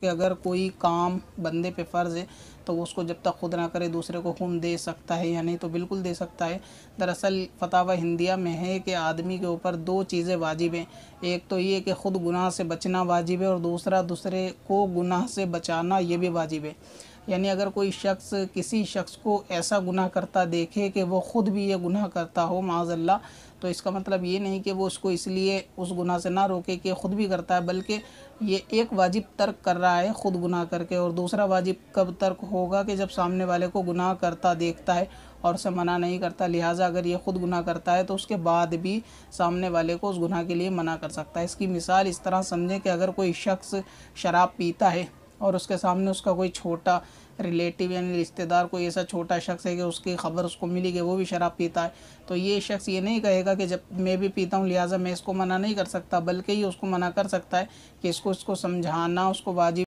कि अगर कोई काम बंदे पे फ़र्ज़ है तो वो उसको जब तक खुद ना करे दूसरे को खून दे सकता है या नहीं तो बिल्कुल दे सकता है दरअसल फतावा हिंदिया में है कि आदमी के ऊपर दो चीज़ें वाजिब हैं एक तो ये कि ख़ुद गुनाह से बचना वाजिब है और दूसरा दूसरे को गुनाह से बचाना ये भी वाजिब है यानी अगर कोई शख्स किसी शख्स को ऐसा गुनाह करता देखे कि वो ख़ुद भी ये गुनाह करता हो माजल्ला तो इसका मतलब ये नहीं कि वो उसको इसलिए उस गुनाह से ना रोके कि ख़ुद भी करता है बल्कि ये एक वाजिब तर्क कर रहा है ख़ुद गुनाह करके और दूसरा वाजिब कब तर्क होगा कि जब सामने वाले को गुनाह करता देखता है और उसे मना नहीं करता लिहाजा अगर ये ख़ुद गुनाह करता है तो उसके बाद भी सामने वाले को उस गुनाह के लिए मना कर सकता है इसकी मिसाल इस तरह समझें कि अगर कोई शख्स शराब पीता है और उसके सामने उसका कोई छोटा रिलेटिव यानी रिश्तेदार कोई ऐसा छोटा शख्स है कि उसकी खबर उसको मिली कि वो भी शराब पीता है तो ये शख्स ये नहीं कहेगा कि जब मैं भी पीता हूँ लिहाजा मैं इसको मना नहीं कर सकता बल्कि ये उसको मना कर सकता है कि इसको इसको समझाना उसको वाजिब